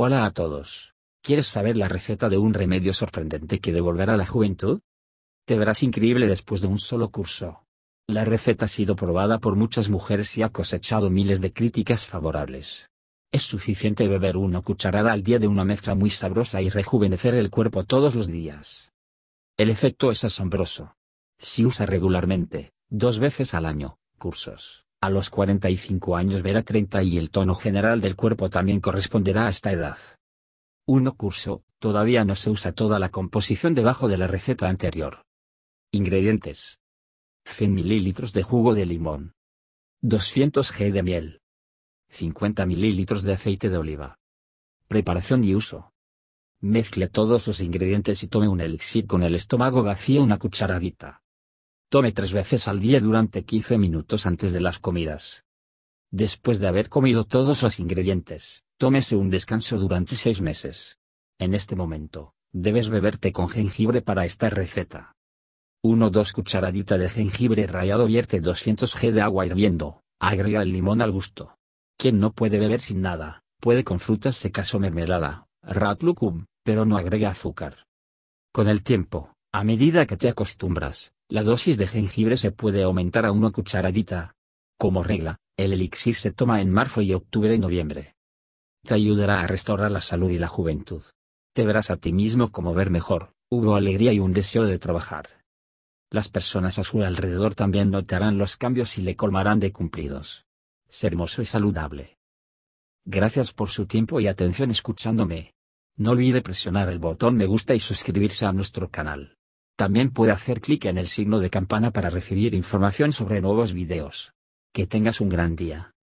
Hola a todos. ¿Quieres saber la receta de un remedio sorprendente que devolverá la juventud? Te verás increíble después de un solo curso. La receta ha sido probada por muchas mujeres y ha cosechado miles de críticas favorables. Es suficiente beber una cucharada al día de una mezcla muy sabrosa y rejuvenecer el cuerpo todos los días. El efecto es asombroso. Si usa regularmente, dos veces al año, cursos a los 45 años verá 30 y el tono general del cuerpo también corresponderá a esta edad. 1. Curso, todavía no se usa toda la composición debajo de la receta anterior. Ingredientes. 100 mililitros de jugo de limón. 200 g de miel. 50 mililitros de aceite de oliva. Preparación y uso. Mezcle todos los ingredientes y tome un elixir con el estómago vacío una cucharadita. Tome tres veces al día durante 15 minutos antes de las comidas. Después de haber comido todos los ingredientes, tómese un descanso durante 6 meses. En este momento, debes beberte con jengibre para esta receta. 1-2 cucharadita de jengibre rallado vierte 200 g de agua hirviendo, agrega el limón al gusto. Quien no puede beber sin nada, puede con frutas secas o mermelada, ratlucum, pero no agrega azúcar. Con el tiempo, a medida que te acostumbras, la dosis de jengibre se puede aumentar a una cucharadita. Como regla, el elixir se toma en marzo y octubre y noviembre. Te ayudará a restaurar la salud y la juventud. Te verás a ti mismo como ver mejor, hubo alegría y un deseo de trabajar. Las personas a su alrededor también notarán los cambios y le colmarán de cumplidos. Ser hermoso y saludable. Gracias por su tiempo y atención escuchándome. No olvide presionar el botón me gusta y suscribirse a nuestro canal. También puede hacer clic en el signo de campana para recibir información sobre nuevos videos. Que tengas un gran día.